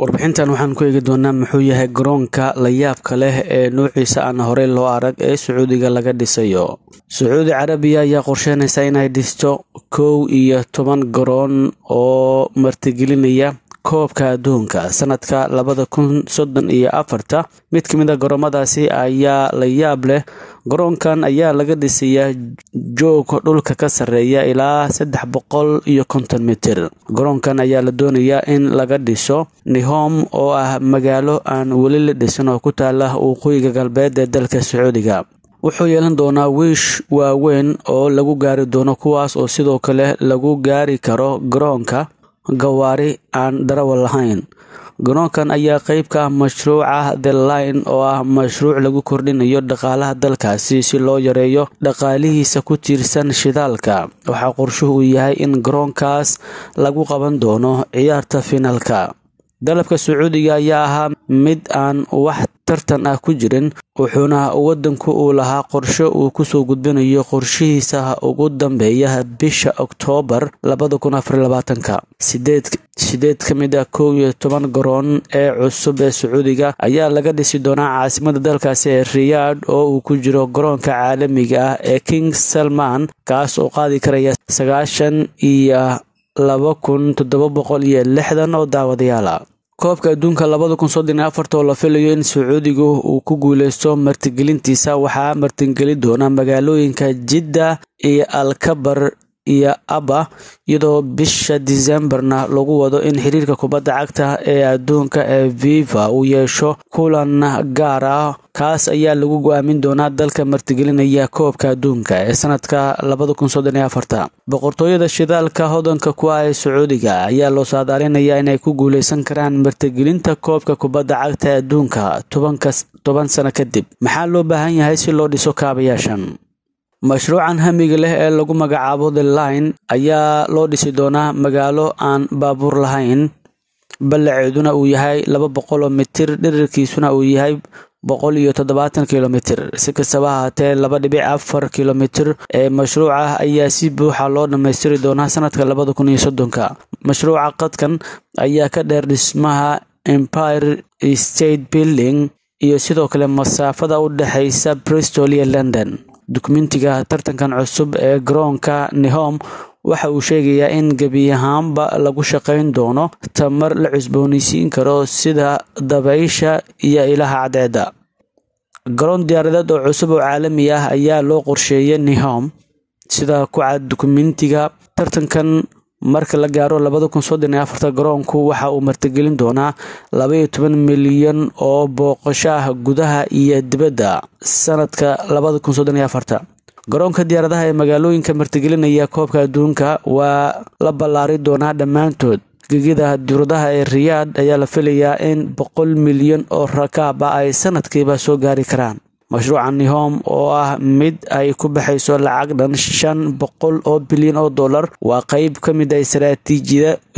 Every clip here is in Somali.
warbixintan waxaan ku eegi doonaa muxuu yahay garoonka la yaabka leh ee nuuciisa aan horey loo arag ee sacuudiga laga dhisayo sacuudi carabiya ayaa qorsheynaysa inay dhisto kow iyo toban garoon oo martigelinaya koobka adduunka sanadka labada kun soddon iyo afarta mid ka mid a ah goromadaasi ayaa la yaab leh garoonkan ayaa laga dhisayaa jooga dhulka ka sarreeya ilaa saddex boqol iyo konton mitir garoonkan ayaa la doonayaa in laga dhiso nihom oo ah magaalo aan weli la dhisan oo ku taala waqooyiga galbeed ee dalka sacuudiga wuxuu yeelan doonaa wiish waaweyn oo lagu gaari doono kuwaas oo sidoo kale lagu gaari karo garoonka gawaari aan darawal lahayn garoonkan ayaa qeyb ka ah mashruuca the line oo ah mashruuc lagu kordhinayo dhaqaalaha dalkaasi si loo yareeyo dhaqaalihiisa ku tiirsan shidaalka waxaa qorshuhu uu yahay in garoonkaas lagu qaban doono ciyaarta finaalka dalabka sacuudiga ayaa ahaa mid aan wax tartan ah ku jirin wuxuuna wadanku uu lahaa qorshe uu kusoo gudbinayo qorshihiisa ugu dambeeya bisha oktoobar sideed ka mid ah kow iyo toban garoon ee cusub ee sacuudiga ayaa laga dhisi doonaa caasimada dalkaasi ee riyaadh oo uu ku jiro garoonka caalamiga ah ee king salmaan kaas oo qaadi karaya sagaashan iyo laba kun toddoba boqol iyo lixdan oo daawadayaala ah koobka adduunka labada kun soddon iyo afarta oo la filayo in sacuudigu uu ku guuleysto martigelintiisa waxaa martingelin doonaa magaalooyinka jidda iyo alkabar iyo aba iyadoo bisha disembarna lagu wado in xiriirka kubadda cagta ee adduunka ee viva uu yeesho kulan gaar ah kaas ayaa lagu go-aamin doonaa dalka martigelinaya koobka adduunka ee sanadka boqortooyada shidaalka hodanka ku ah ee sacuudiga ayaa loo saadaalinayaa inay ku guuleysan karaan martigelinta koobka kubadda cagta ee adduunka toban sano kadib maxaa loo baahan yahay si loo dhiso kaabayaashan mashruucan hamiga leh ee lagu magacaabo the line ayaa loo dhisi doonaa magaalo aan baabuur lahayn ballaceeduna uu yahay laba boqol oo mitir dherarkiisuna uu yahay boqol iyo toddobaatan kilomitir si kastaba ahaatee laba dhibic afar kilomitir ee mashruuc ah ayaa si buuxa loo dhammaystiri doonaa sanadka labada kun iyo soddonka mashruuca qadkan ayaa ka dheer dhismaha empire state building iyo sidoo kale masaafada u dhexaysa bristol iyo london Dukumentiga tartankan cusub ee garoonka Nihom waxa uu sheegayaa in gebi ahaanba lagu shaqayn doono tamar la cusboonaysiin karo sida dabaysha iyo ilaha cadceedda garoon diyaaradeed oo cusub oo caalami ah ayaa loo qorsheeyay Nihom sida ku cad dukumentiga tartankan marka la gaaro labada kun afarta garoonku waxa uu martigelin doonaa labaiyo toban milyan oo booqasho ah gudaha iyo dibadda sanadka afarta garoonka diyaaradaha ee magaalooyinka martigelinaya koobka adduunka waa la ballaari doonaa dhammaantood gegida duuradaha ee riyaad ayaa la filayaa in boqol milyan oo rakaaba ah ay sanadkiiba soo gaari karaan mashruuca nihom oo ah mid ay ku baxayso lacag dhan shan boqol oo bilyan oo dollar waa qayb ka mid ah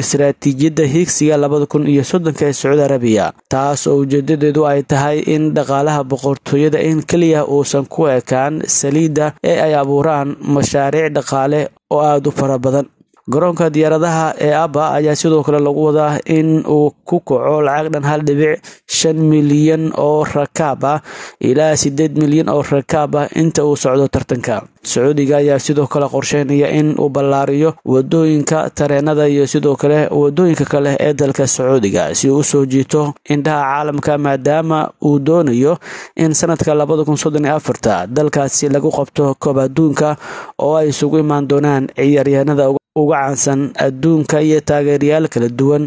straatiijida higsiga labada kun iyo soddonka ee sacuudi arabiya taas oo ujeedadeedu ay tahay in dhaqaalaha boqortooyada in keliya uusan ku ekaan saliidda ee ay abuuraan mashaariic dhaqaale oo aada u fara badan garoonka diyaaradaha ee aba ayaa sidoo kale lagu wadaa in uu ku kaco lacag dhan hal dhibic shan milyan oo rakaab ah ilaa sideed milyan oo rakaab ah inta uu socdo tartanka sacuudiga ayaa sidoo kale qorsheynaya in uu ballaariyo wadooyinka tareennada iyo sidoo kale wadooyinka kale ee dalka sacuudiga si uu usoo jiito indhaha caalamka maadaama uu doonayo in sanadka labada kun iyo afarta dalkaasi lagu qabto koob adduunka oo ay isugu imaan doonaan ciyaaryahanada ugu caansan adduunka iyo taageerayaal kala duwan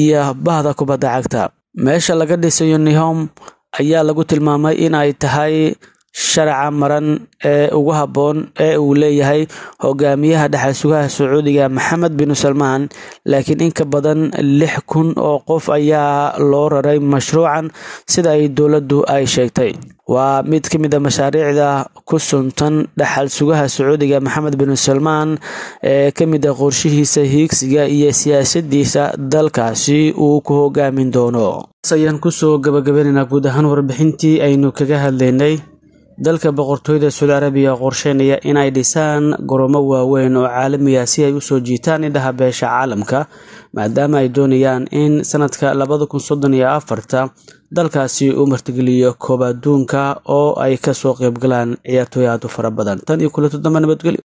iyo bahda kubadda cagta meesha laga dhisayo nihom ayaa lagu tilmaamay in ay tahay sharca maran ee ugu habboon ee uu leeyahay hogaamiyaha dhaxal sugaha sacuudiga maxamed bin salmaan laakiin in ka badan lix kun oo qof ayaa loo raray mashruucan sida ay dowladdu ay sheegtay waa mid ka mid a ah mashaariicda ku suntan dhaxal sugaha sacuudiga maxamed bin salmaan ee ka mid a ah qorshihiisa hiigsiga iyo siyaasadiisa dalkaasi uu ku hogaamin doono ayaan kusoo gabagabeynanaa guud ahaan warbixintii aynu kaga hadlaynay dalka boqortooyada sacuudi arabiya qorsheynaya inay dhisaan goromo waaweyn oo caalamiya si ay u soo jiitaan indhaha beesha caalamka maadaama ay doonayaan in sanadka labada kun soddon iyo afarta dalkaasi uu martigeliyo koob adduunka oo ay kasoo qeybgalaan ciyaartooy aad fara badan tan iyo kule todoba nabadgelyo